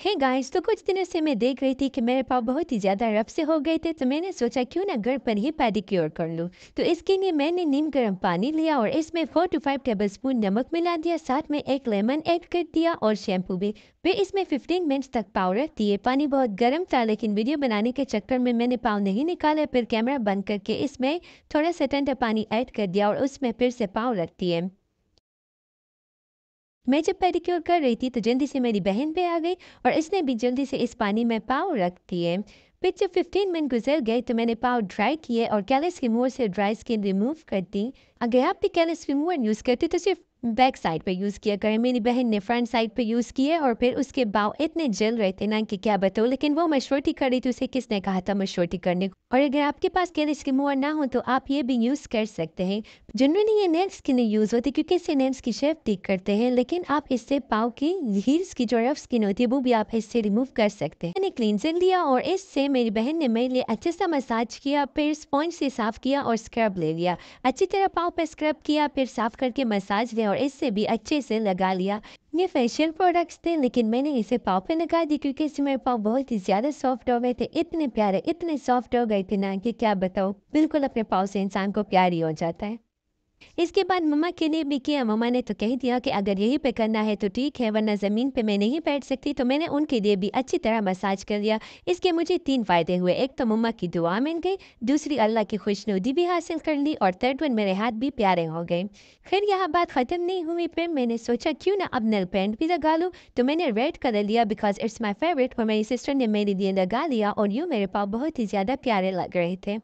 हे hey guys तो कुछ दिनों से मैं देख रही थी कि मेरे पाव बहुत ही ज़्यादा रफ से हो गए थे तो मैंने सोचा क्यों ना घर पर ही पैडिक्योर कर लूँ तो इसके लिए मैंने नीम गर्म पानी लिया और इसमें four to five tablespoon नमक मिला दिया साथ में एक लेमन ऐड कर दिया और शैम्पू भी फिर इसमें फिफ्टीन मिनट्स तक पाव रख दिए पानी बहुत गर्म था लेकिन वीडियो बनाने के चक्कर में मैंने पाव नहीं निकाले फिर कैमरा बंद करके इसमें थोड़ा सा ठंडा पानी ऐड कर दिया और उसमें फिर से पाव रख दिए मैं जब पेडिक्योर कर रही थी तो जल्दी से मेरी बहन भी आ गई और इसने भी जल्दी से इस पानी में पाव रख दिए फिर जब फिफ्टीन मिनट गुजर गए तो मैंने पाव ड्राई किए और कैलिस रिमूवर से ड्राई स्किन रिमूव कर दी अगर आप भी कैलिस रिमूवर यूज़ करते तो सिर्फ बैक साइड पे यूज़ किया करें मेरी बहन ने फ्रंट साइड पे यूज़ किए और फिर उसके बाव इतने जल रहे थे ना कि क्या बताओ लेकिन वो मशवरती कर रही थी उसे किसने कहा था मशवरती करने को और अगर आपके पास के मुआर ना हो तो आप ये भी यूज़ कर सकते हैं जनरली ये नेल्स की नहीं यूज़ होती क्योंकि इससे नेल्स की शेप ठीक करते हैं लेकिन आप इससे पाव की हील्स की जो रफ स्किन होती है वो भी आप इससे रिमूव कर सकते हैं मैंने क्लिनजर लिया और इससे मेरी बहन ने मेरे लिए अच्छे सा मसाज किया फिर स्पॉन्ज से साफ़ किया और स्क्रब ले लिया अच्छी तरह पाव पर स्क्रब किया फिर साफ़ करके मसाज लिया और इससे भी अच्छे से लगा लिया ये फेशियल प्रोडक्ट्स थे लेकिन मैंने इसे पाव पे लगा दी क्योंकि इसे मेरे पाव बहुत ही ज़्यादा सॉफ्ट हो गए थे इतने प्यारे इतने सॉफ्ट हो गए थे ना कि क्या बताओ बिल्कुल अपने पाव से इंसान को प्यार ही हो जाता है इसके बाद मम्मा के लिए भी किया मम्मा ने तो कह दिया कि अगर यहीं पे करना है तो ठीक है वरना ज़मीन पे मैं नहीं बैठ सकती तो मैंने उनके लिए भी अच्छी तरह मसाज कर लिया इसके मुझे तीन फ़ायदे हुए एक तो मम्मा की दुआ मिल गई दूसरी अल्लाह की खुशनुदी भी हासिल कर ली और थर्ड वन मेरे हाथ भी प्यारे हो गए खैर यह बात ख़त्म नहीं हुई पर मैंने सोचा क्यों ना अब नल पेंट भी लगा लूँ तो मैंने रेड कलर लिया बिकॉज इट्स माई फेवरेट और मेरी सिस्टर ने मेरे लिए लगा लिया और यूँ मेरे पाप बहुत ही ज़्यादा प्यारे लग रहे थे